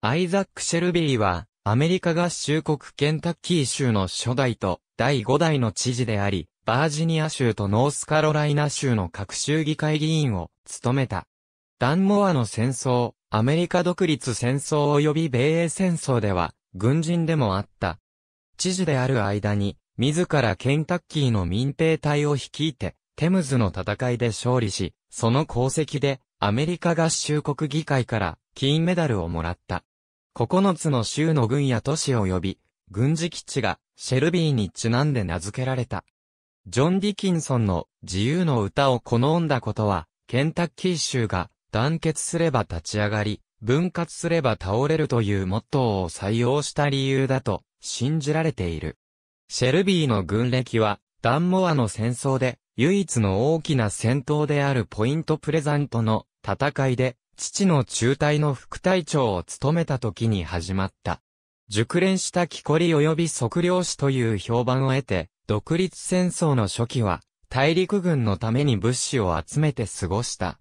アイザック・シェルビーは、アメリカ合衆国ケンタッキー州の初代と第5代の知事であり、バージニア州とノースカロライナ州の各州議会議員を務めた。ダンモアの戦争、アメリカ独立戦争及び米英戦争では、軍人でもあった。知事である間に、自らケンタッキーの民兵隊を率いて、テムズの戦いで勝利し、その功績で、アメリカ合衆国議会から金メダルをもらった。9つの州の軍や都市を呼び、軍事基地が、シェルビーにちなんで名付けられた。ジョン・ディキンソンの自由の歌を好んだことは、ケンタッキー州が団結すれば立ち上がり、分割すれば倒れるというモットーを採用した理由だと信じられている。シェルビーの軍歴は、ダンモアの戦争で唯一の大きな戦闘であるポイントプレザントの戦いで父の中隊の副隊長を務めた時に始まった。熟練した木こり及び測量士という評判を得て、独立戦争の初期は、大陸軍のために物資を集めて過ごした。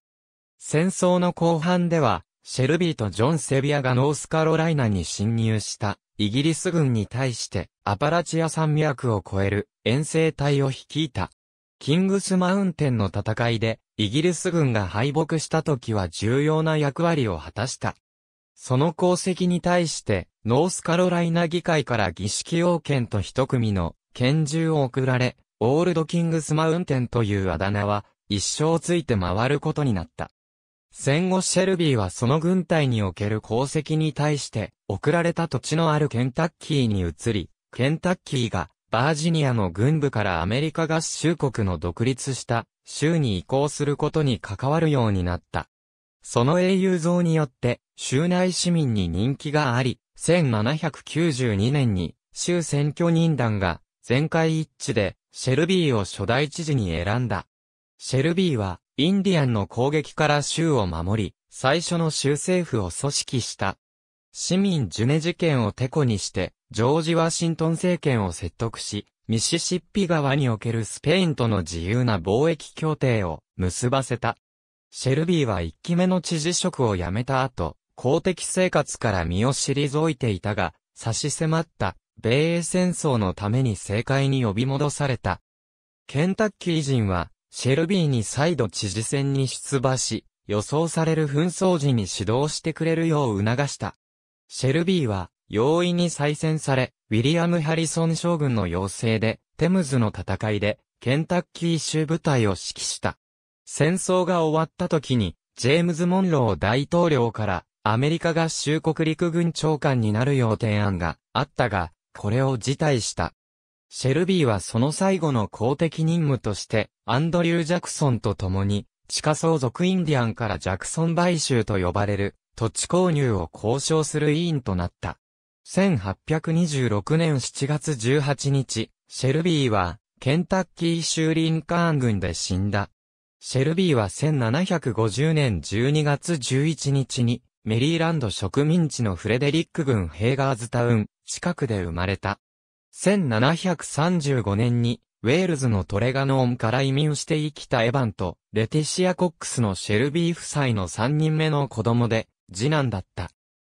戦争の後半では、シェルビーとジョン・セビアがノースカロライナに侵入したイギリス軍に対してアパラチア山脈を越える遠征隊を率いた。キングスマウンテンの戦いでイギリス軍が敗北した時は重要な役割を果たした。その功績に対して、ノースカロライナ議会から儀式要件と一組の拳銃を贈られ、オールドキングスマウンテンというあだ名は、一生ついて回ることになった。戦後シェルビーはその軍隊における功績に対して、贈られた土地のあるケンタッキーに移り、ケンタッキーがバージニアの軍部からアメリカ合衆国の独立した州に移行することに関わるようになった。その英雄像によって州内市民に人気があり、1792年に州選挙人団が全会一致でシェルビーを初代知事に選んだ。シェルビーはインディアンの攻撃から州を守り、最初の州政府を組織した市民ジュネ事件をテコにして、ジョージ・ワシントン政権を説得し、ミシシッピ川におけるスペインとの自由な貿易協定を結ばせた。シェルビーは一期目の知事職を辞めた後、公的生活から身を退いていたが、差し迫った米英戦争のために政界に呼び戻された。ケンタッキー人は、シェルビーに再度知事選に出馬し、予想される紛争時に指導してくれるよう促した。シェルビーは、容易に再選され、ウィリアム・ハリソン将軍の要請で、テムズの戦いで、ケンタッキー州部隊を指揮した。戦争が終わった時に、ジェームズ・モンロー大統領から、アメリカ合衆国陸軍長官になるよう提案があったが、これを辞退した。シェルビーはその最後の公的任務として、アンドリュー・ジャクソンと共に、地下相続インディアンからジャクソン買収と呼ばれる、土地購入を交渉する委員となった。1826年7月18日、シェルビーは、ケンタッキー州リンカーン郡で死んだ。シェルビーは1750年12月11日に、メリーランド植民地のフレデリック郡ヘーガーズタウン、近くで生まれた。1735年に、ウェールズのトレガノーンから移民して生きたエヴァンと、レティシア・コックスのシェルビー夫妻の3人目の子供で、次男だった。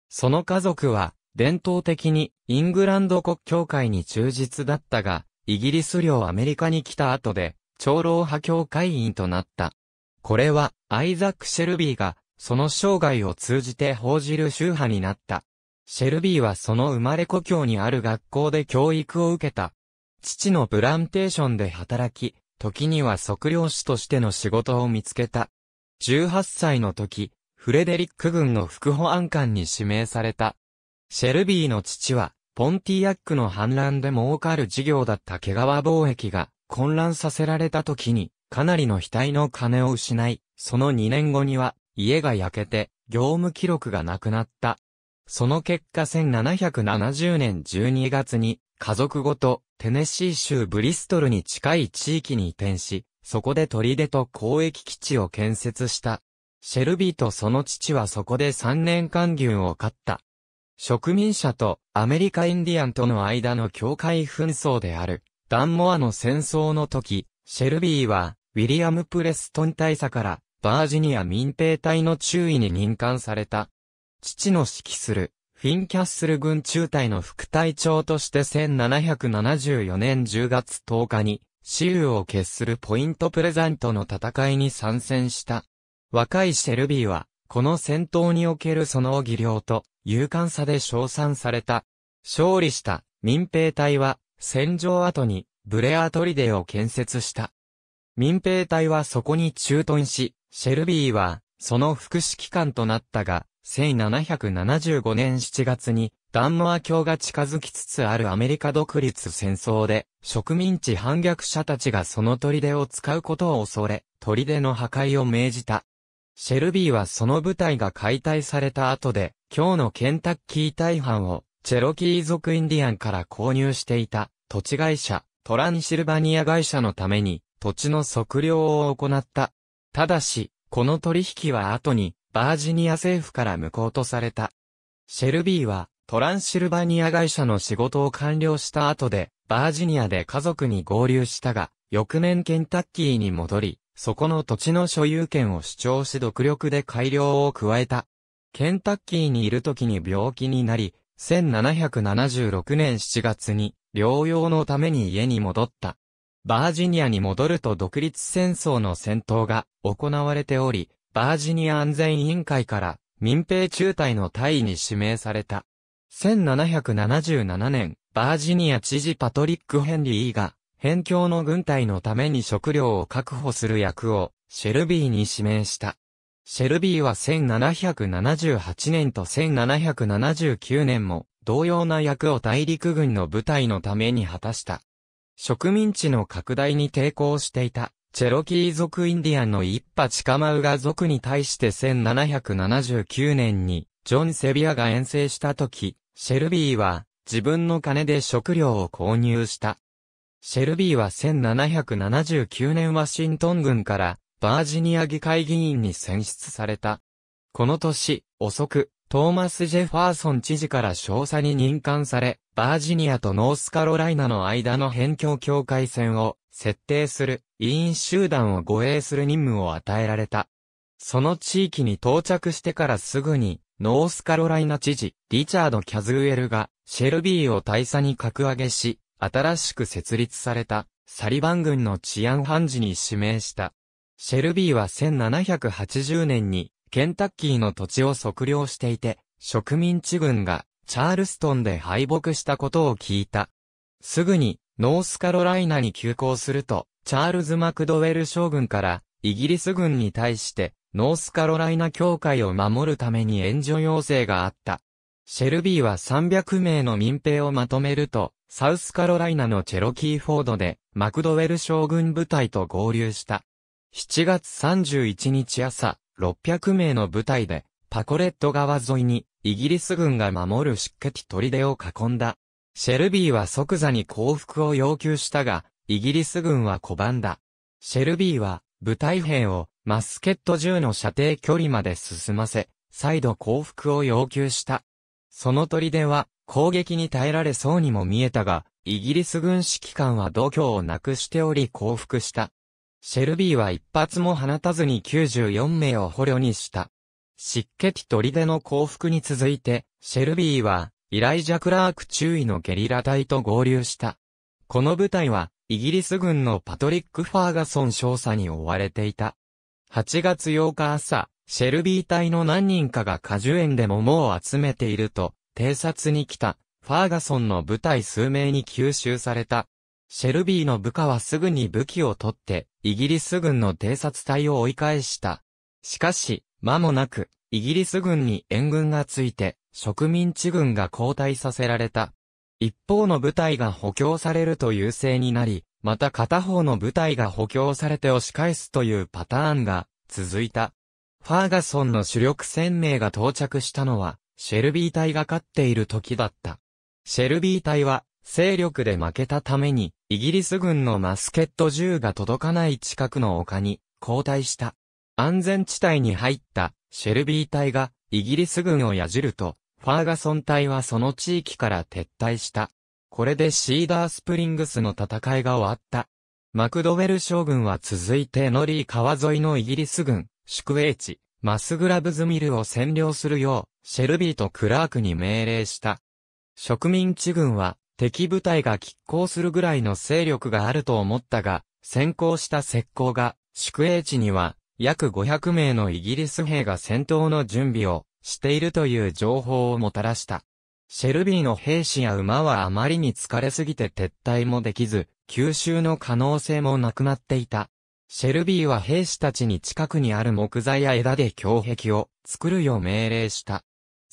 その家族は、伝統的にイングランド国教会に忠実だったが、イギリス領アメリカに来た後で、長老派教会員となった。これは、アイザック・シェルビーが、その生涯を通じて報じる宗派になった。シェルビーはその生まれ故郷にある学校で教育を受けた。父のプランテーションで働き、時には測量士としての仕事を見つけた。18歳の時、フレデリック軍の副保安官に指名された。シェルビーの父は、ポンティアックの反乱で儲かる事業だった毛皮貿易が混乱させられた時に、かなりの額の金を失い、その2年後には、家が焼けて、業務記録がなくなった。その結果1770年12月に、家族ごと、テネシー州ブリストルに近い地域に移転し、そこで砦と交易基地を建設した。シェルビーとその父はそこで3年間牛を飼った。植民者とアメリカインディアンとの間の境界紛争である、ダンモアの戦争の時、シェルビーは、ウィリアム・プレストン大佐から、バージニア民兵隊の注意に任官された。父の指揮する、フィンキャッスル軍中隊の副隊長として1774年10月10日に、シールを決するポイントプレザントの戦いに参戦した。若いシェルビーは、この戦闘におけるその技量と勇敢さで称賛された。勝利した民兵隊は戦場後にブレアトリデを建設した。民兵隊はそこに駐屯し、シェルビーはその福祉機関となったが、1775年7月にダンモア教が近づきつつあるアメリカ独立戦争で植民地反逆者たちがその砦を使うことを恐れ、砦の破壊を命じた。シェルビーはその部隊が解体された後で、今日のケンタッキー大半を、チェロキー族インディアンから購入していた、土地会社、トランシルバニア会社のために、土地の測量を行った。ただし、この取引は後に、バージニア政府から無効とされた。シェルビーは、トランシルバニア会社の仕事を完了した後で、バージニアで家族に合流したが、翌年ケンタッキーに戻り、そこの土地の所有権を主張し独力で改良を加えた。ケンタッキーにいる時に病気になり、1776年7月に療養のために家に戻った。バージニアに戻ると独立戦争の戦闘が行われており、バージニア安全委員会から民兵中隊の隊員に指名された。1777年、バージニア知事パトリック・ヘンリーが辺境の軍隊のために食料を確保する役をシェルビーに指名した。シェルビーは1778年と1779年も同様な役を大陸軍の部隊のために果たした。植民地の拡大に抵抗していたチェロキー族インディアンの一派チカマウガ族に対して1779年にジョン・セビアが遠征した時、シェルビーは自分の金で食料を購入した。シェルビーは1779年ワシントン軍からバージニア議会議員に選出された。この年、遅く、トーマス・ジェファーソン知事から少佐に任官され、バージニアとノースカロライナの間の辺境境界線を設定する委員集団を護衛する任務を与えられた。その地域に到着してからすぐに、ノースカロライナ知事、リチャード・キャズウェルが、シェルビーを大佐に格上げし、新しく設立された、サリバン軍の治安判事に指名した。シェルビーは1780年に、ケンタッキーの土地を測量していて、植民地軍が、チャールストンで敗北したことを聞いた。すぐに、ノースカロライナに急行すると、チャールズ・マクドウェル将軍から、イギリス軍に対して、ノースカロライナ教会を守るために援助要請があった。シェルビーは300名の民兵をまとめると、サウスカロライナのチェロキーフォードで、マクドウェル将軍部隊と合流した。7月31日朝、600名の部隊で、パコレット川沿いに、イギリス軍が守る湿気砦を囲んだ。シェルビーは即座に降伏を要求したが、イギリス軍は拒んだ。シェルビーは、部隊兵を、マスケット銃の射程距離まで進ませ、再度降伏を要求した。その砦は、攻撃に耐えられそうにも見えたが、イギリス軍指揮官は度胸をなくしており降伏した。シェルビーは一発も放たずに94名を捕虜にした。湿気砦の降伏に続いて、シェルビーは、イライジャ・クラーク中尉のゲリラ隊と合流した。この部隊は、イギリス軍のパトリック・ファーガソン少佐に追われていた。8月8日朝、シェルビー隊の何人かが果樹園で桃を集めていると、偵察に来た、ファーガソンの部隊数名に吸収された。シェルビーの部下はすぐに武器を取って、イギリス軍の偵察隊を追い返した。しかし、間もなく、イギリス軍に援軍がついて、植民地軍が交代させられた。一方の部隊が補強されると優勢になり、また片方の部隊が補強されて押し返すというパターンが続いた。ファーガソンの主力1000名が到着したのは、シェルビー隊が勝っている時だった。シェルビー隊は、勢力で負けたために、イギリス軍のマスケット銃が届かない近くの丘に、後退した。安全地帯に入った、シェルビー隊が、イギリス軍をやじると、ファーガソン隊はその地域から撤退した。これでシーダースプリングスの戦いが終わった。マクドウェル将軍は続いてノリー川沿いのイギリス軍、宿営地、マスグラブズミルを占領するよう、シェルビーとクラークに命令した。植民地軍は敵部隊が拮抗するぐらいの勢力があると思ったが、先行した石膏が、宿営地には約500名のイギリス兵が戦闘の準備をしているという情報をもたらした。シェルビーの兵士や馬はあまりに疲れすぎて撤退もできず、吸収の可能性もなくなっていた。シェルビーは兵士たちに近くにある木材や枝で胸壁を作るよう命令した。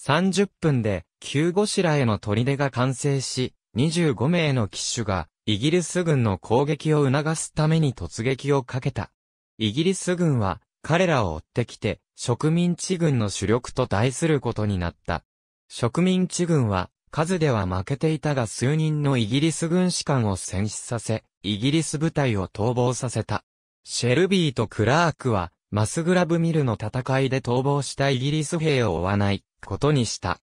30分で、急ごしらへの砦が完成し、25名の騎手が、イギリス軍の攻撃を促すために突撃をかけた。イギリス軍は、彼らを追ってきて、植民地軍の主力と題することになった。植民地軍は、数では負けていたが数人のイギリス軍士官を戦死させ、イギリス部隊を逃亡させた。シェルビーとクラークは、マスグラブミルの戦いで逃亡したイギリス兵を追わない。ことにした。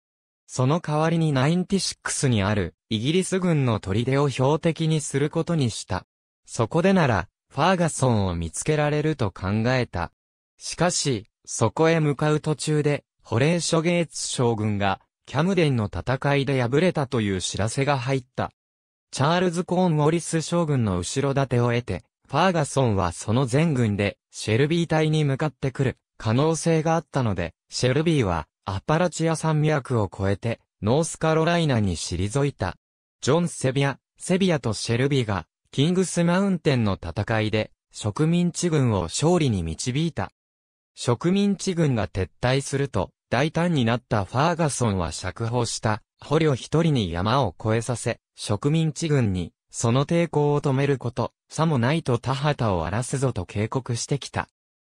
その代わりに96にある、イギリス軍の砦を標的にすることにした。そこでなら、ファーガソンを見つけられると考えた。しかし、そこへ向かう途中で、ホレーショゲーツ将軍が、キャムデンの戦いで敗れたという知らせが入った。チャールズ・コーン・ウォリス将軍の後ろ盾を得て、ファーガソンはその全軍で、シェルビー隊に向かってくる、可能性があったので、シェルビーは、アパラチア山脈を越えて、ノースカロライナに退いた。ジョン・セビア、セビアとシェルビが、キングスマウンテンの戦いで、植民地軍を勝利に導いた。植民地軍が撤退すると、大胆になったファーガソンは釈放した、捕虜一人に山を越えさせ、植民地軍に、その抵抗を止めること、さもないと田畑を荒らすぞと警告してきた。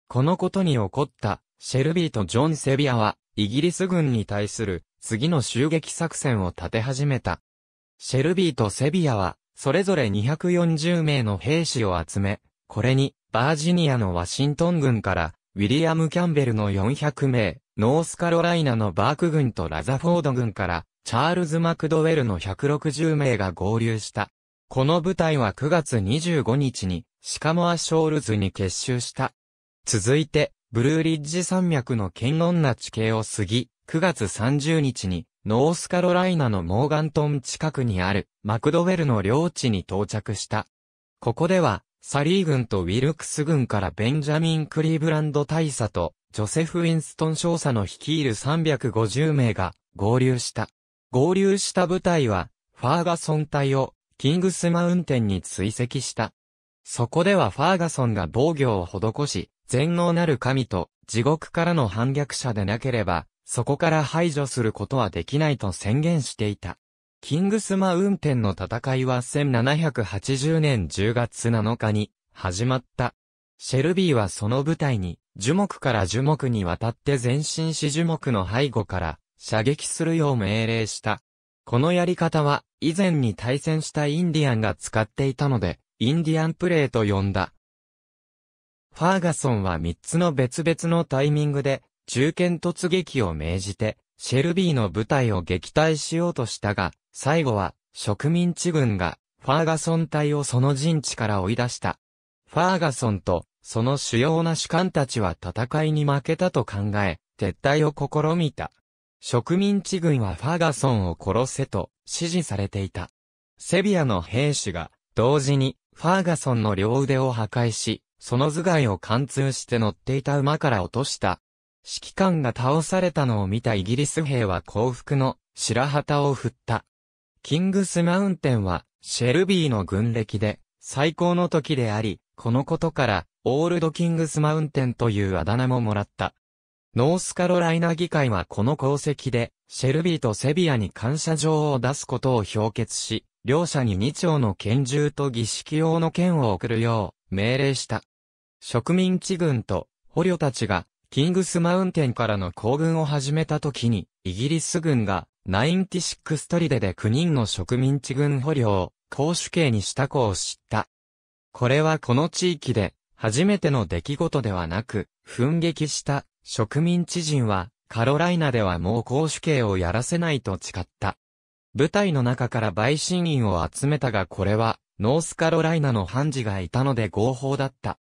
このことに怒った、シェルビーとジョン・セビアは、イギリス軍に対する次の襲撃作戦を立て始めた。シェルビーとセビアは、それぞれ240名の兵士を集め、これに、バージニアのワシントン軍から、ウィリアム・キャンベルの400名、ノースカロライナのバーク軍とラザフォード軍から、チャールズ・マクドウェルの160名が合流した。この部隊は9月25日に、シカモア・ショールズに結集した。続いて、ブルーリッジ山脈の県穏な地形を過ぎ、9月30日に、ノースカロライナのモーガントン近くにある、マクドウェルの領地に到着した。ここでは、サリー軍とウィルクス軍からベンジャミン・クリーブランド大佐と、ジョセフ・ウィンストン少佐の率いる350名が合流した。合流した部隊は、ファーガソン隊を、キングスマウンテンに追跡した。そこではファーガソンが防御を施し、全能なる神と地獄からの反逆者でなければ、そこから排除することはできないと宣言していた。キングスマウンテンの戦いは1780年10月7日に始まった。シェルビーはその舞台に樹木から樹木にわたって前進し樹木の背後から射撃するよう命令した。このやり方は以前に対戦したインディアンが使っていたので、インディアンプレイと呼んだ。ファーガソンは3つの別々のタイミングで、中堅突撃を命じて、シェルビーの部隊を撃退しようとしたが、最後は、植民地軍が、ファーガソン隊をその陣地から追い出した。ファーガソンと、その主要な士官たちは戦いに負けたと考え、撤退を試みた。植民地軍はファーガソンを殺せと指示されていた。セビアの兵士が同時にファーガソンの両腕を破壊し、その頭蓋を貫通して乗っていた馬から落とした。指揮官が倒されたのを見たイギリス兵は降伏の白旗を振った。キングスマウンテンはシェルビーの軍歴で最高の時であり、このことからオールドキングスマウンテンというあだ名ももらった。ノースカロライナ議会はこの功績でシェルビーとセビアに感謝状を出すことを表決し、両者に2丁の拳銃と儀式用の剣を送るよう命令した。植民地軍と捕虜たちがキングスマウンテンからの行軍を始めた時に、イギリス軍がナインティシックストリデで9人の植民地軍捕虜を公主刑にした子を知った。これはこの地域で初めての出来事ではなく、奮撃した植民地人はカロライナではもう公主刑をやらせないと誓った。部隊の中から陪審員を集めたがこれはノースカロライナの判事がいたので合法だった。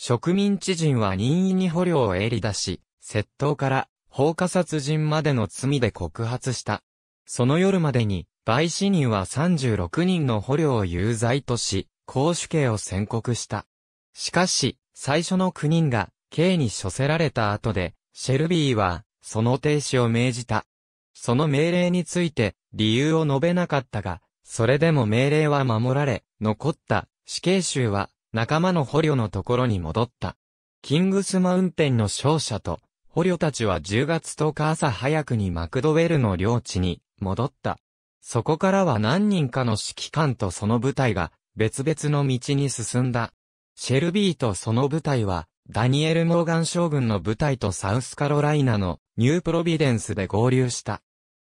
植民地人は任意に捕虜をり出し、窃盗から放火殺人までの罪で告発した。その夜までに、陪死人は36人の捕虜を有罪とし、公主刑を宣告した。しかし、最初の9人が刑に処せられた後で、シェルビーは、その停止を命じた。その命令について、理由を述べなかったが、それでも命令は守られ、残った死刑囚は仲間の捕虜のところに戻った。キングスマウンテンの勝者と、捕虜たちは10月10日朝早くにマクドウェルの領地に戻った。そこからは何人かの指揮官とその部隊が別々の道に進んだ。シェルビーとその部隊は、ダニエル・モーガン将軍の部隊とサウスカロライナのニュープロビデンスで合流した。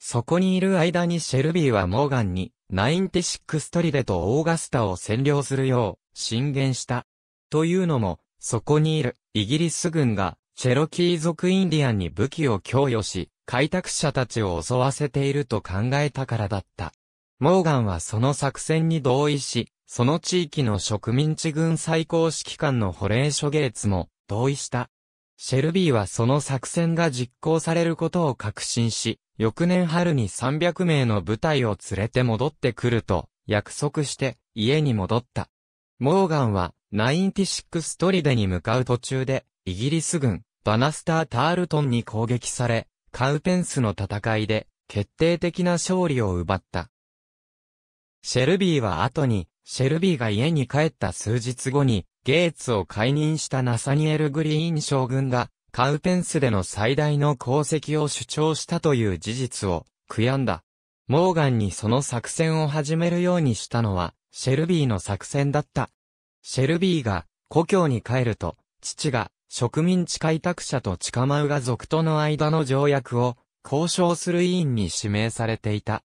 そこにいる間にシェルビーはモーガンに、96トリデとオーガスタを占領するよう、進言した。というのも、そこにいるイギリス軍が、チェロキー族インディアンに武器を供与し、開拓者たちを襲わせていると考えたからだった。モーガンはその作戦に同意し、その地域の植民地軍最高指揮官のホレーショゲーツも同意した。シェルビーはその作戦が実行されることを確信し、翌年春に300名の部隊を連れて戻ってくると約束して家に戻った。モーガンは96トリデに向かう途中でイギリス軍バナスター・タールトンに攻撃され、カウペンスの戦いで決定的な勝利を奪った。シェルビーは後に、シェルビーが家に帰った数日後に、ゲーツを解任したナサニエル・グリーン将軍が、カウペンスでの最大の功績を主張したという事実を、悔やんだ。モーガンにその作戦を始めるようにしたのは、シェルビーの作戦だった。シェルビーが、故郷に帰ると、父が、植民地開拓者とチカマウが族との間の条約を、交渉する委員に指名されていた。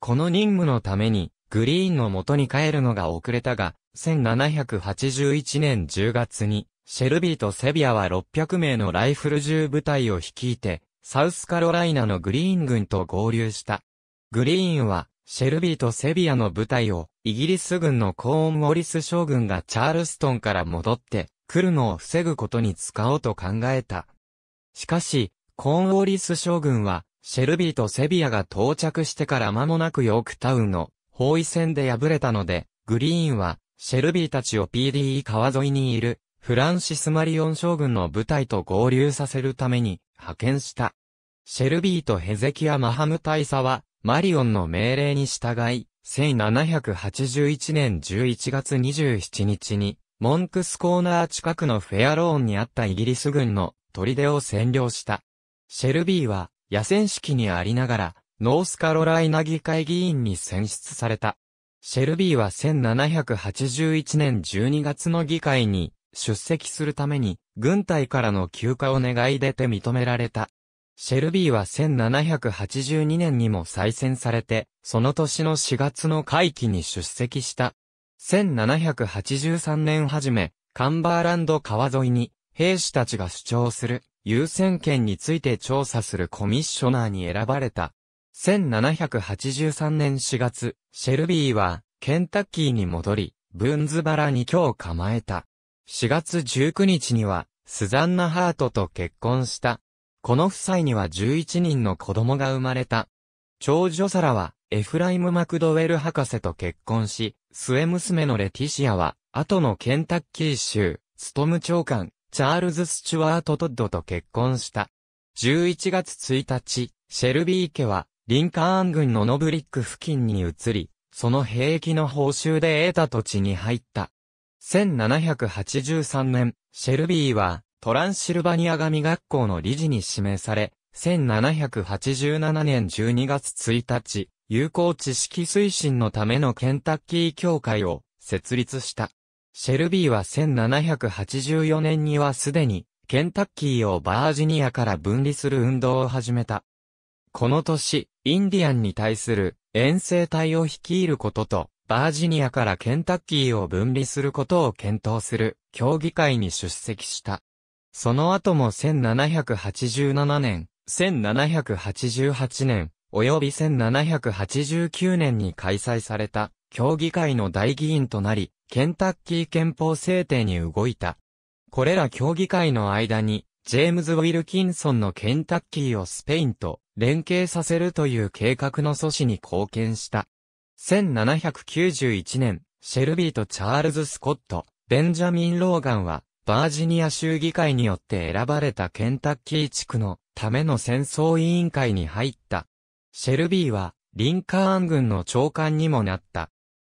この任務のために、グリーンの元に帰るのが遅れたが、1781年10月に、シェルビーとセビアは600名のライフル銃部隊を率いて、サウスカロライナのグリーン軍と合流した。グリーンは、シェルビーとセビアの部隊を、イギリス軍のコーンウォリス将軍がチャールストンから戻って、来るのを防ぐことに使おうと考えた。しかし、コーンウォリス将軍は、シェルビーとセビアが到着してから間もなくヨークタウンの包囲戦で敗れたので、グリーンはシェルビーたちを PDE 川沿いにいる、フランシス・マリオン将軍の部隊と合流させるために、派遣した。シェルビーとヘゼキア・マハム大佐は、マリオンの命令に従い、1781年11月27日に、モンクスコーナー近くのフェアローンにあったイギリス軍の砦を占領した。シェルビーは、野戦式にありながら、ノースカロライナ議会議員に選出された。シェルビーは1781年12月の議会に出席するために軍隊からの休暇を願い出て認められた。シェルビーは1782年にも再選されて、その年の4月の会期に出席した。1783年はじめ、カンバーランド川沿いに兵士たちが主張する優先権について調査するコミッショナーに選ばれた。1783年4月、シェルビーは、ケンタッキーに戻り、ブンズバラに今日構えた。4月19日には、スザンナ・ハートと結婚した。この夫妻には11人の子供が生まれた。長女サラは、エフライム・マクドウェル博士と結婚し、末娘のレティシアは、後のケンタッキー州、ストム長官、チャールズ・スチュワート・トッドと結婚した。11月1日、シェルビー家は、リンカーン軍のノブリック付近に移り、その兵役の報酬で得た土地に入った。1783年、シェルビーはトランシルバニア神学校の理事に指名され、1787年12月1日、友好知識推進のためのケンタッキー協会を設立した。シェルビーは1784年にはすでに、ケンタッキーをバージニアから分離する運動を始めた。この年、インディアンに対する遠征隊を率いることと、バージニアからケンタッキーを分離することを検討する協議会に出席した。その後も1787年、1788年、及び1789年に開催された協議会の大議員となり、ケンタッキー憲法制定に動いた。これら協議会の間に、ジェームズ・ウィルキンソンのケンタッキーをスペインと連携させるという計画の阻止に貢献した。1791年、シェルビーとチャールズ・スコット、ベンジャミン・ローガンは、バージニア州議会によって選ばれたケンタッキー地区のための戦争委員会に入った。シェルビーは、リンカーン軍の長官にもなった。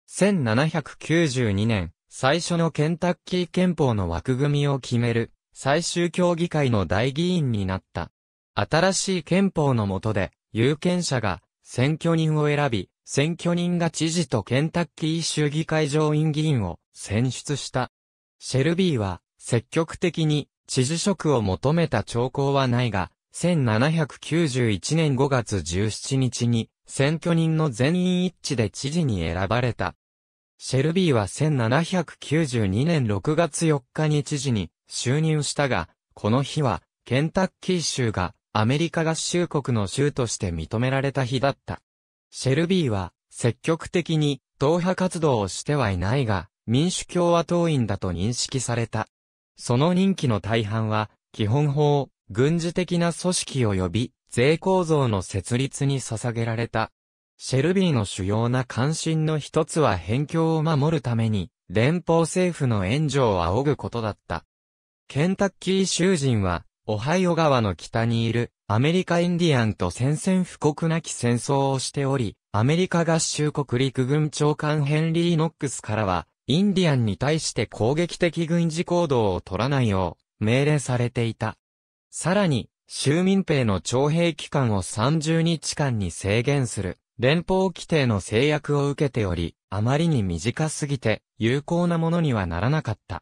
1792年、最初のケンタッキー憲法の枠組みを決める、最終協議会の大議員になった。新しい憲法の下で、有権者が選挙人を選び、選挙人が知事とケンタッキー州議会上院議員を選出した。シェルビーは積極的に知事職を求めた兆候はないが、1791年5月17日に選挙人の全員一致で知事に選ばれた。シェルビーは1792年6月4日に知事に就任したが、この日はケンタッキー州がアメリカ合衆国の州として認められた日だった。シェルビーは、積極的に、党派活動をしてはいないが、民主共和党員だと認識された。その任期の大半は、基本法、軍事的な組織及び、税構造の設立に捧げられた。シェルビーの主要な関心の一つは辺境を守るために、連邦政府の援助を仰ぐことだった。ケンタッキー州人は、オハイオ川の北にいるアメリカインディアンと宣戦布告なき戦争をしており、アメリカ合衆国陸軍長官ヘンリー・ノックスからは、インディアンに対して攻撃的軍事行動を取らないよう命令されていた。さらに、州民兵の徴兵期間を30日間に制限する連邦規定の制約を受けており、あまりに短すぎて有効なものにはならなかった。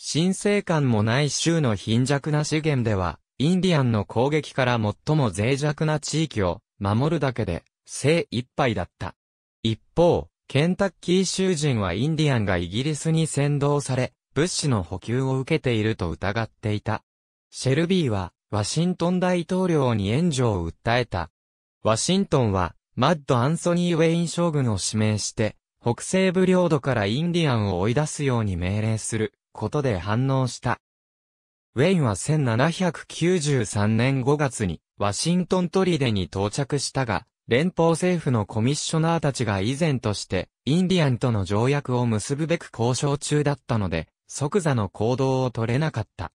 神聖感もない州の貧弱な資源では、インディアンの攻撃から最も脆弱な地域を守るだけで精一杯だった。一方、ケンタッキー州人はインディアンがイギリスに先導され、物資の補給を受けていると疑っていた。シェルビーは、ワシントン大統領に援助を訴えた。ワシントンは、マッド・アンソニー・ウェイン将軍を指名して、北西部領土からインディアンを追い出すように命令する。ことで反応した。ウェインは1793年5月にワシントン砦に到着したが、連邦政府のコミッショナーたちが以前としてインディアンとの条約を結ぶべく交渉中だったので、即座の行動を取れなかった。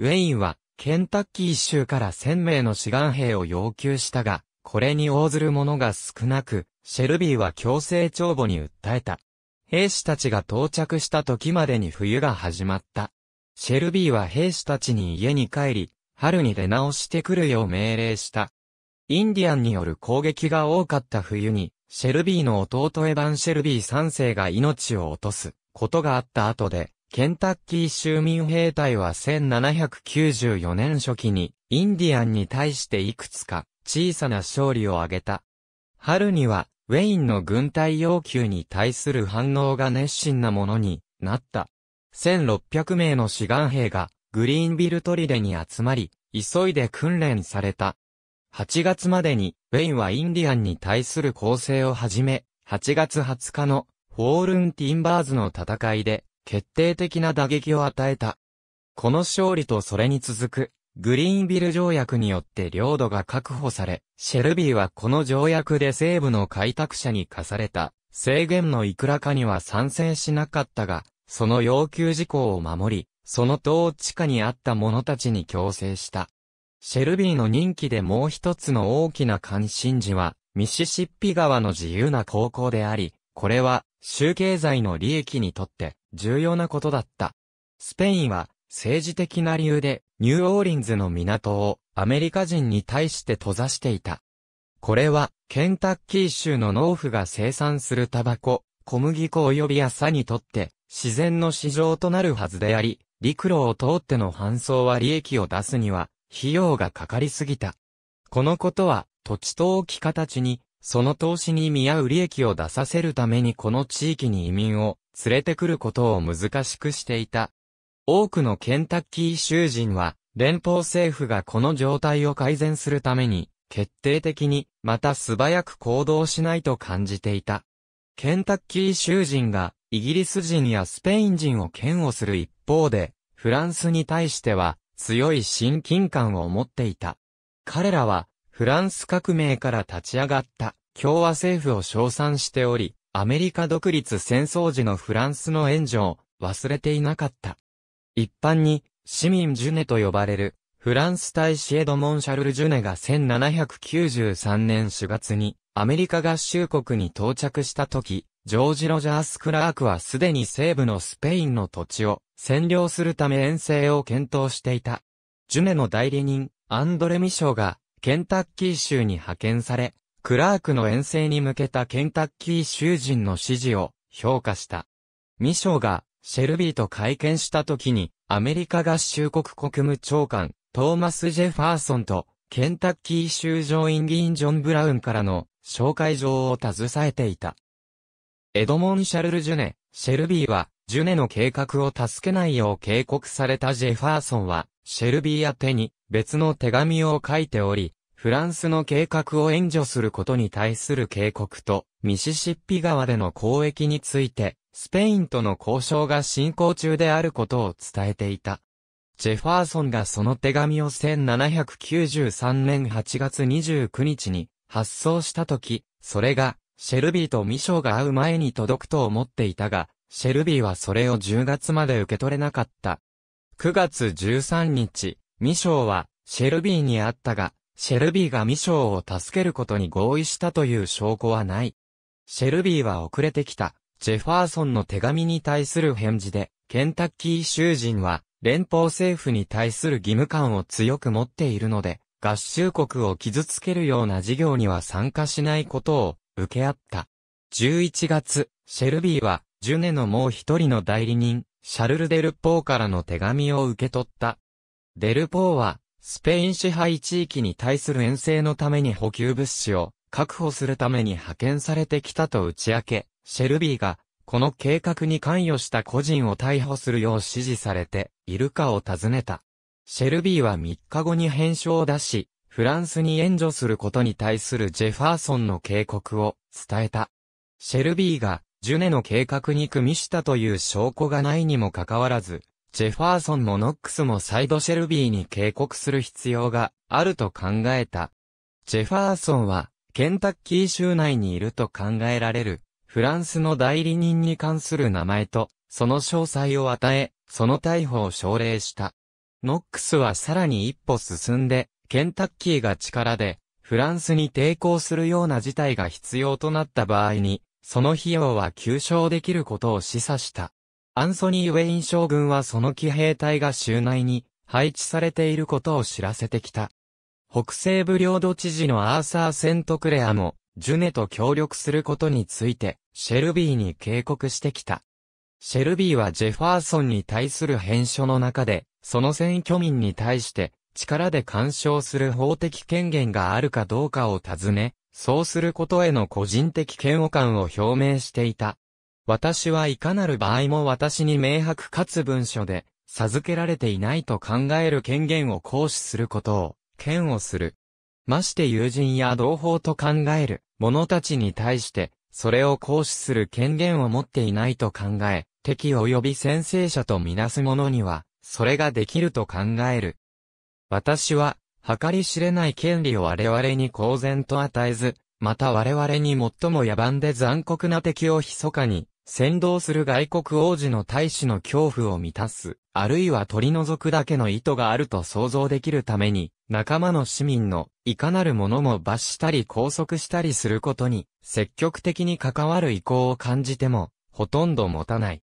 ウェインはケンタッキー州から1000名の志願兵を要求したが、これに応ずる者が少なく、シェルビーは強制帳簿に訴えた。兵士たちが到着した時までに冬が始まった。シェルビーは兵士たちに家に帰り、春に出直してくるよう命令した。インディアンによる攻撃が多かった冬に、シェルビーの弟エヴァン・シェルビー3世が命を落とすことがあった後で、ケンタッキー州民兵隊は1794年初期に、インディアンに対していくつか小さな勝利を挙げた。春には、ウェインの軍隊要求に対する反応が熱心なものになった。1600名の志願兵がグリーンビルトリデに集まり、急いで訓練された。8月までに、ウェインはインディアンに対する攻勢を始め、8月20日のホールン・ティンバーズの戦いで決定的な打撃を与えた。この勝利とそれに続くグリーンビル条約によって領土が確保され、シェルビーはこの条約で西部の開拓者に課された制限のいくらかには参戦しなかったが、その要求事項を守り、その統治下にあった者たちに強制した。シェルビーの任期でもう一つの大きな関心事は、ミシシッピ川の自由な航行であり、これは、州経済の利益にとって重要なことだった。スペインは、政治的な理由でニューオーリンズの港をアメリカ人に対して閉ざしていた。これはケンタッキー州の農夫が生産するタバコ、小麦粉及び朝にとって自然の市場となるはずであり、陸路を通っての搬送は利益を出すには費用がかかりすぎた。このことは土地投機家たちにその投資に見合う利益を出させるためにこの地域に移民を連れてくることを難しくしていた多くのケンタッキー州人は、連邦政府がこの状態を改善するために、決定的に、また素早く行動しないと感じていた。ケンタッキー州人が、イギリス人やスペイン人を嫌悪する一方で、フランスに対しては、強い親近感を持っていた。彼らは、フランス革命から立ち上がった、共和政府を称賛しており、アメリカ独立戦争時のフランスの援助を忘れていなかった。一般に、市民ジュネと呼ばれる、フランス大使エドモン・シャルル・ジュネが1793年4月に、アメリカ合衆国に到着した時、ジョージ・ロジャース・クラークはすでに西部のスペインの土地を占領するため遠征を検討していた。ジュネの代理人、アンドレ・ミショが、ケンタッキー州に派遣され、クラークの遠征に向けたケンタッキー州人の指示を評価した。ミショがシェルビーと会見した時に、アメリカ合衆国国務長官、トーマス・ジェファーソンと、ケンタッキー州上院議員ジョン・ブラウンからの紹介状を携えていた。エドモン・シャルル・ジュネ、シェルビーは、ジュネの計画を助けないよう警告されたジェファーソンは、シェルビー宛てに別の手紙を書いており、フランスの計画を援助することに対する警告と、ミシシッピ川での交易について、スペインとの交渉が進行中であることを伝えていた。ジェファーソンがその手紙を1793年8月29日に発送したとき、それが、シェルビーとミショーが会う前に届くと思っていたが、シェルビーはそれを10月まで受け取れなかった。9月13日、ミショーは、シェルビーに会ったが、シェルビーがミショーを助けることに合意したという証拠はない。シェルビーは遅れてきた。ジェファーソンの手紙に対する返事で、ケンタッキー囚人は、連邦政府に対する義務感を強く持っているので、合衆国を傷つけるような事業には参加しないことを受け合った。11月、シェルビーは、ジュネのもう一人の代理人、シャルル・デルポーからの手紙を受け取った。デルポーは、スペイン支配地域に対する遠征のために補給物資を確保するために派遣されてきたと打ち明け、シェルビーが、この計画に関与した個人を逮捕するよう指示されて、いるかを尋ねた。シェルビーは3日後に返書を出し、フランスに援助することに対するジェファーソンの警告を伝えた。シェルビーが、ジュネの計画に組みしたという証拠がないにもかかわらず、ジェファーソンもノックスもサイドシェルビーに警告する必要があると考えた。ジェファーソンは、ケンタッキー州内にいると考えられるフランスの代理人に関する名前と、その詳細を与え、その逮捕を奨励した。ノックスはさらに一歩進んで、ケンタッキーが力で、フランスに抵抗するような事態が必要となった場合に、その費用は急償できることを示唆した。アンソニー・ウェイン将軍はその騎兵隊が州内に配置されていることを知らせてきた。北西部領土知事のアーサー・セントクレアも、ジュネと協力することについて、シェルビーに警告してきた。シェルビーはジェファーソンに対する編書の中で、その選挙民に対して、力で干渉する法的権限があるかどうかを尋ね、そうすることへの個人的嫌悪感を表明していた。私はいかなる場合も私に明白かつ文書で、授けられていないと考える権限を行使することを、嫌悪する。まして友人や同胞と考える者たちに対して、それを行使する権限を持っていないと考え、敵及び先制者とみなす者には、それができると考える。私は、計り知れない権利を我々に公然と与えず、また我々に最も野蛮で残酷な敵を密かに、先導する外国王子の大使の恐怖を満たす、あるいは取り除くだけの意図があると想像できるために、仲間の市民のいかなるものも罰したり拘束したりすることに、積極的に関わる意向を感じても、ほとんど持たない。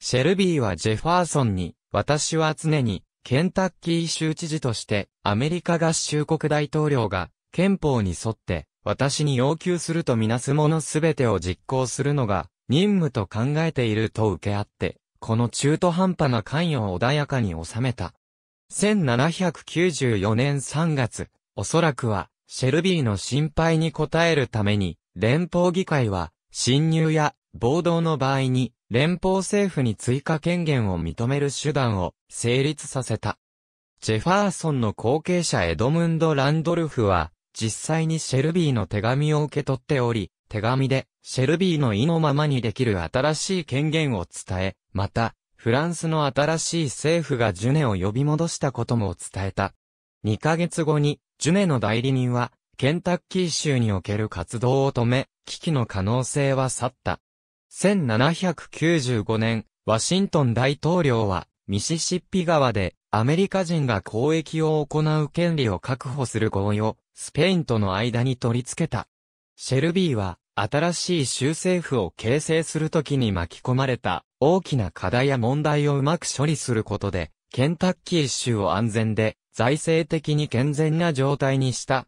シェルビーはジェファーソンに、私は常に、ケンタッキー州知事として、アメリカ合衆国大統領が、憲法に沿って、私に要求するとみなすものすべてを実行するのが、任務と考えていると受け合って、この中途半端な関与を穏やかに収めた。1794年3月、おそらくは、シェルビーの心配に応えるために、連邦議会は、侵入や暴動の場合に、連邦政府に追加権限を認める手段を成立させた。ジェファーソンの後継者エドムンド・ランドルフは、実際にシェルビーの手紙を受け取っており、手紙で、シェルビーの意のままにできる新しい権限を伝え、また、フランスの新しい政府がジュネを呼び戻したことも伝えた。2ヶ月後に、ジュネの代理人は、ケンタッキー州における活動を止め、危機の可能性は去った。1795年、ワシントン大統領は、ミシシッピ川で、アメリカ人が交易を行う権利を確保する合意を、スペインとの間に取り付けた。シェルビーは、新しい州政府を形成するときに巻き込まれた大きな課題や問題をうまく処理することで、ケンタッキー州を安全で財政的に健全な状態にした。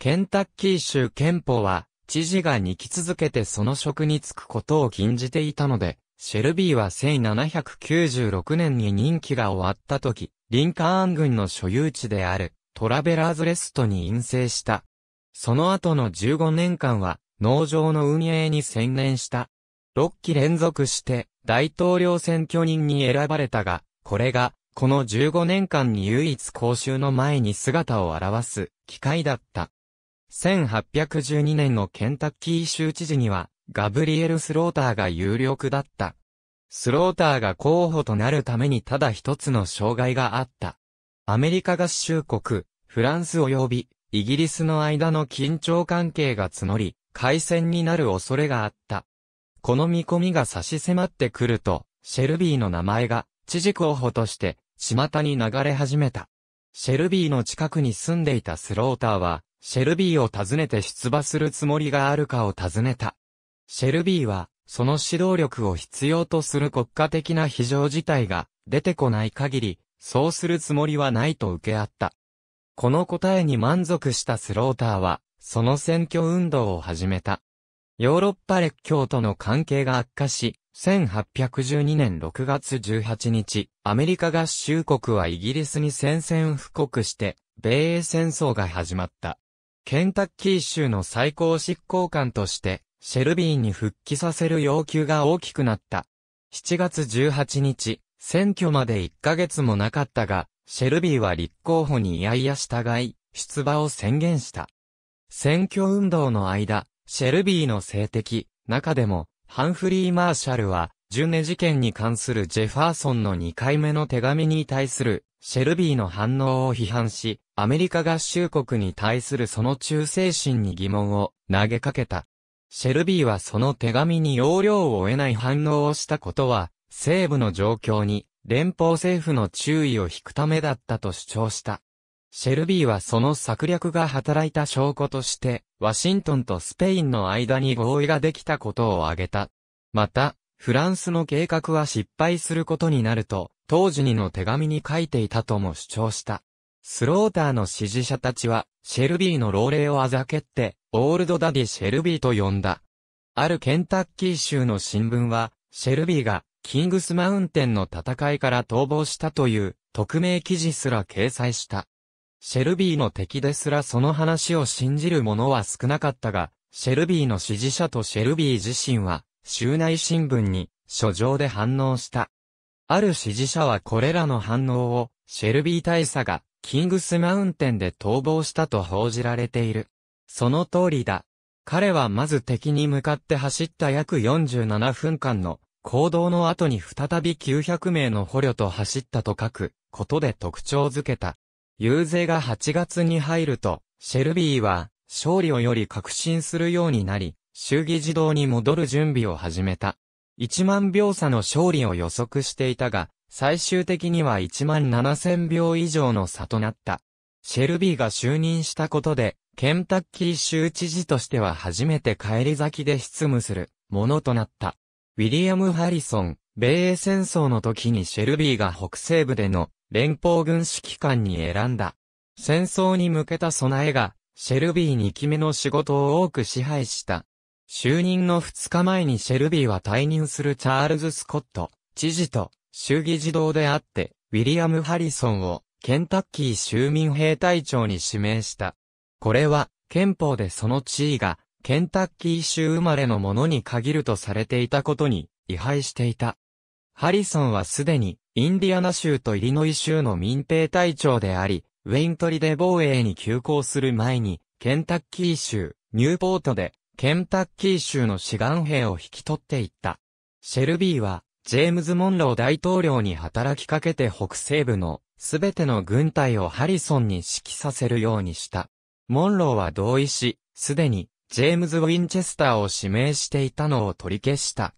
ケンタッキー州憲法は、知事が2期続けてその職に就くことを禁じていたので、シェルビーは1796年に任期が終わった時、リンカーン軍の所有地であるトラベラーズレストに陰性した。その後の15年間は農場の運営に専念した。6期連続して大統領選挙人に選ばれたが、これが、この15年間に唯一公衆の前に姿を現す機会だった。1812年のケンタッキー州知事には、ガブリエル・スローターが有力だった。スローターが候補となるためにただ一つの障害があった。アメリカ合衆国、フランス及びイギリスの間の緊張関係が募り、海戦になる恐れがあった。この見込みが差し迫ってくると、シェルビーの名前が知事候補として巷に流れ始めた。シェルビーの近くに住んでいたスローターは、シェルビーを訪ねて出馬するつもりがあるかを尋ねた。シェルビーは、その指導力を必要とする国家的な非常事態が出てこない限り、そうするつもりはないと受け合った。この答えに満足したスローターは、その選挙運動を始めた。ヨーロッパ列強との関係が悪化し、1812年6月18日、アメリカ合衆国はイギリスに宣戦布告して、米英戦争が始まった。ケンタッキー州の最高執行官として、シェルビーに復帰させる要求が大きくなった。7月18日、選挙まで1ヶ月もなかったが、シェルビーは立候補にいやいや従い、出馬を宣言した。選挙運動の間、シェルビーの性敵、中でも、ハンフリー・マーシャルは、ジュネ事件に関するジェファーソンの2回目の手紙に対する、シェルビーの反応を批判し、アメリカ合衆国に対するその忠誠心に疑問を投げかけた。シェルビーはその手紙に要領を得ない反応をしたことは、西部の状況に連邦政府の注意を引くためだったと主張した。シェルビーはその策略が働いた証拠として、ワシントンとスペインの間に合意ができたことを挙げた。また、フランスの計画は失敗することになると、当時にの手紙に書いていたとも主張した。スローターの支持者たちは、シェルビーの老齢をあざけって、オールドダディ・シェルビーと呼んだ。あるケンタッキー州の新聞は、シェルビーが、キングスマウンテンの戦いから逃亡したという、匿名記事すら掲載した。シェルビーの敵ですらその話を信じる者は少なかったが、シェルビーの支持者とシェルビー自身は、州内新聞に、書状で反応した。ある支持者はこれらの反応を、シェルビー大佐が、キングスマウンテンで逃亡したと報じられている。その通りだ。彼はまず敵に向かって走った約47分間の行動の後に再び900名の捕虜と走ったと書くことで特徴づけた。遊説が8月に入ると、シェルビーは、勝利をより確信するようになり、衆議自動に戻る準備を始めた。1万秒差の勝利を予測していたが、最終的には1万7000秒以上の差となった。シェルビーが就任したことで、ケンタッキー州知事としては初めて帰り咲きで執務するものとなった。ウィリアム・ハリソン、米英戦争の時にシェルビーが北西部での連邦軍指揮官に選んだ。戦争に向けた備えが、シェルビー2期目の仕事を多く支配した。就任の2日前にシェルビーは退任するチャールズ・スコット、知事と、衆議児童であって、ウィリアム・ハリソンを、ケンタッキー州民兵隊長に指名した。これは、憲法でその地位が、ケンタッキー州生まれのものに限るとされていたことに、違反していた。ハリソンはすでに、インディアナ州とイリノイ州の民兵隊長であり、ウェイントリで防衛に急行する前に、ケンタッキー州、ニューポートで、ケンタッキー州の志願兵を引き取っていった。シェルビーは、ジェームズ・モンロー大統領に働きかけて北西部のすべての軍隊をハリソンに指揮させるようにした。モンローは同意し、すでにジェームズ・ウィンチェスターを指名していたのを取り消した。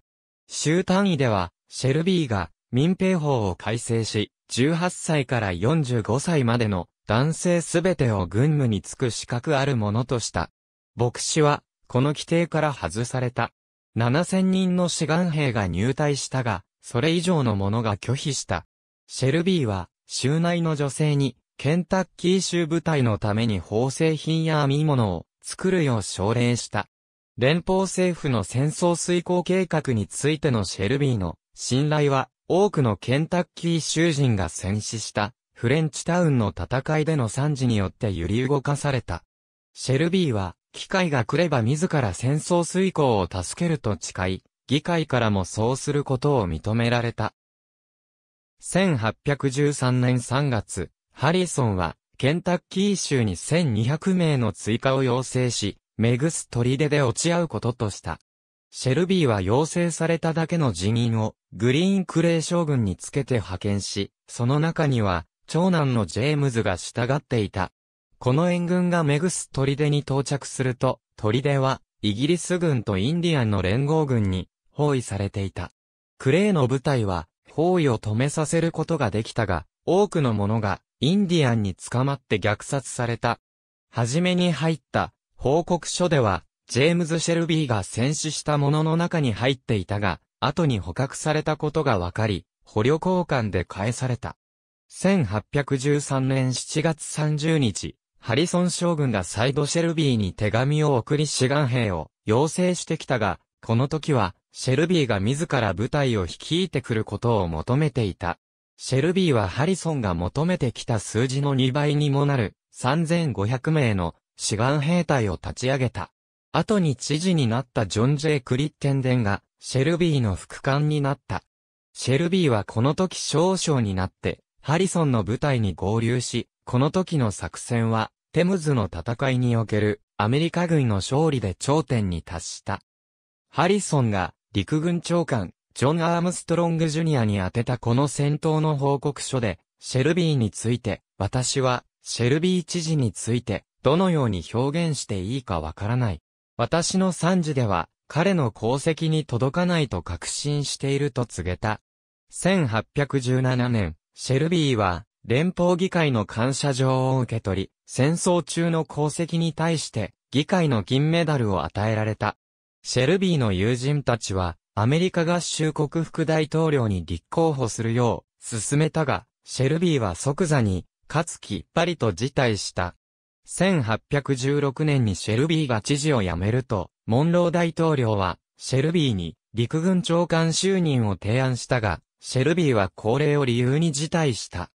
州単位では、シェルビーが民兵法を改正し、18歳から45歳までの男性すべてを軍務に就く資格あるものとした。牧師は、この規定から外された。7000人の志願兵が入隊したが、それ以上の者が拒否した。シェルビーは、州内の女性に、ケンタッキー州部隊のために縫製品や編み物を作るよう奨励した。連邦政府の戦争遂行計画についてのシェルビーの信頼は多くのケンタッキー囚人が戦死したフレンチタウンの戦いでの惨事によって揺り動かされた。シェルビーは、機会が来れば自ら戦争遂行を助けると誓い、議会からもそうすることを認められた。1813年3月、ハリソンは、ケンタッキー州に1200名の追加を要請し、メグス砦で落ち合うこととした。シェルビーは要請されただけの人員をグリーンクレー将軍につけて派遣し、その中には長男のジェームズが従っていた。この援軍がメグス砦に到着すると、砦はイギリス軍とインディアンの連合軍に包囲されていた。クレーの部隊は包囲を止めさせることができたが、多くの者がインディアンに捕まって虐殺された。はじめに入った報告書では、ジェームズ・シェルビーが戦死したものの中に入っていたが、後に捕獲されたことが分かり、捕虜交換で返された。1813年7月30日、ハリソン将軍がサイドシェルビーに手紙を送り志願兵を要請してきたが、この時は、シェルビーが自ら部隊を率いてくることを求めていた。シェルビーはハリソンが求めてきた数字の2倍にもなる3500名の志願兵隊を立ち上げた。後に知事になったジョン・ジェイ・クリッテンデンが、シェルビーの副官になった。シェルビーはこの時少将になって、ハリソンの部隊に合流し、この時の作戦は、テムズの戦いにおけるアメリカ軍の勝利で頂点に達した。ハリソンが陸軍長官、ジョン・アームストロング・ジュニアに宛てたこの戦闘の報告書で、シェルビーについて、私は、シェルビー知事について、どのように表現していいかわからない。私の惨事では、彼の功績に届かないと確信していると告げた。1817年、シェルビーは、連邦議会の感謝状を受け取り、戦争中の功績に対して、議会の銀メダルを与えられた。シェルビーの友人たちは、アメリカ合衆国副大統領に立候補するよう、進めたが、シェルビーは即座に、かつきっぱりと辞退した。1816年にシェルビーが知事を辞めると、モンロー大統領は、シェルビーに陸軍長官就任を提案したが、シェルビーは高齢を理由に辞退した。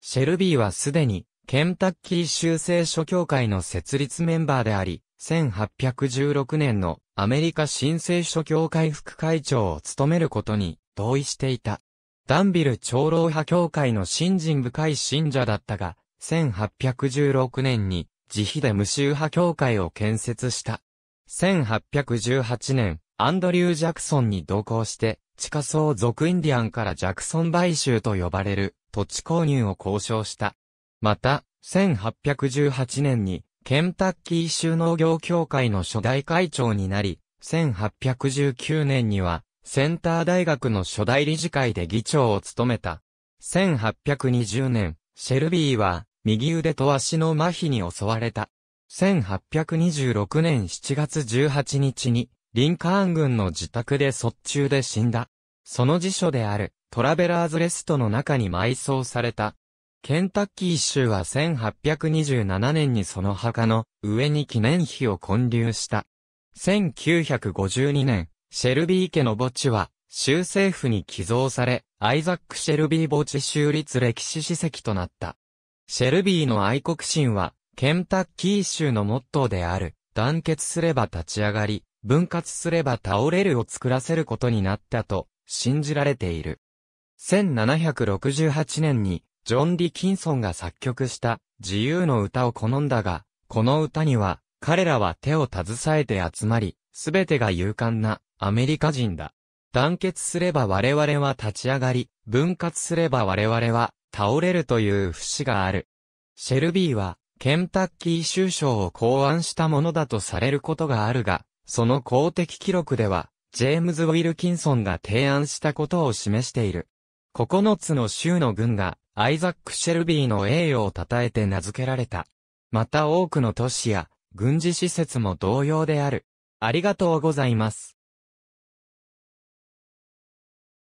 シェルビーはすでに、ケンタッキー州正書協会の設立メンバーであり、1816年のアメリカ新聖書協会副会長を務めることに同意していた。ダンビル長老派協会の信心深い信者だったが、1816年に自費で無宗派教会を建設した。1818年、アンドリュー・ジャクソンに同行して、地下層属インディアンからジャクソン買収と呼ばれる土地購入を交渉した。また、1818年に、ケンタッキー州農業協会の初代会長になり、1819年には、センター大学の初代理事会で議長を務めた。1820年、シェルビーは、右腕と足の麻痺に襲われた。1826年7月18日に、リンカーン軍の自宅で卒中で死んだ。その辞書である、トラベラーズレストの中に埋葬された。ケンタッキー州は1827年にその墓の上に記念碑を建立した。1952年、シェルビー家の墓地は、州政府に寄贈され、アイザック・シェルビー墓地州立歴史史跡となった。シェルビーの愛国心は、ケンタッキー州のモットーである、団結すれば立ち上がり、分割すれば倒れるを作らせることになったと、信じられている。1768年に、ジョン・ディキンソンが作曲した、自由の歌を好んだが、この歌には、彼らは手を携えて集まり、すべてが勇敢な、アメリカ人だ。団結すれば我々は立ち上がり、分割すれば我々は倒れるという節がある。シェルビーは、ケンタッキー州省を考案したものだとされることがあるが、その公的記録では、ジェームズ・ウィルキンソンが提案したことを示している。9つの州の軍が、アイザック・シェルビーの栄誉を称えて名付けられた。また多くの都市や、軍事施設も同様である。ありがとうございます。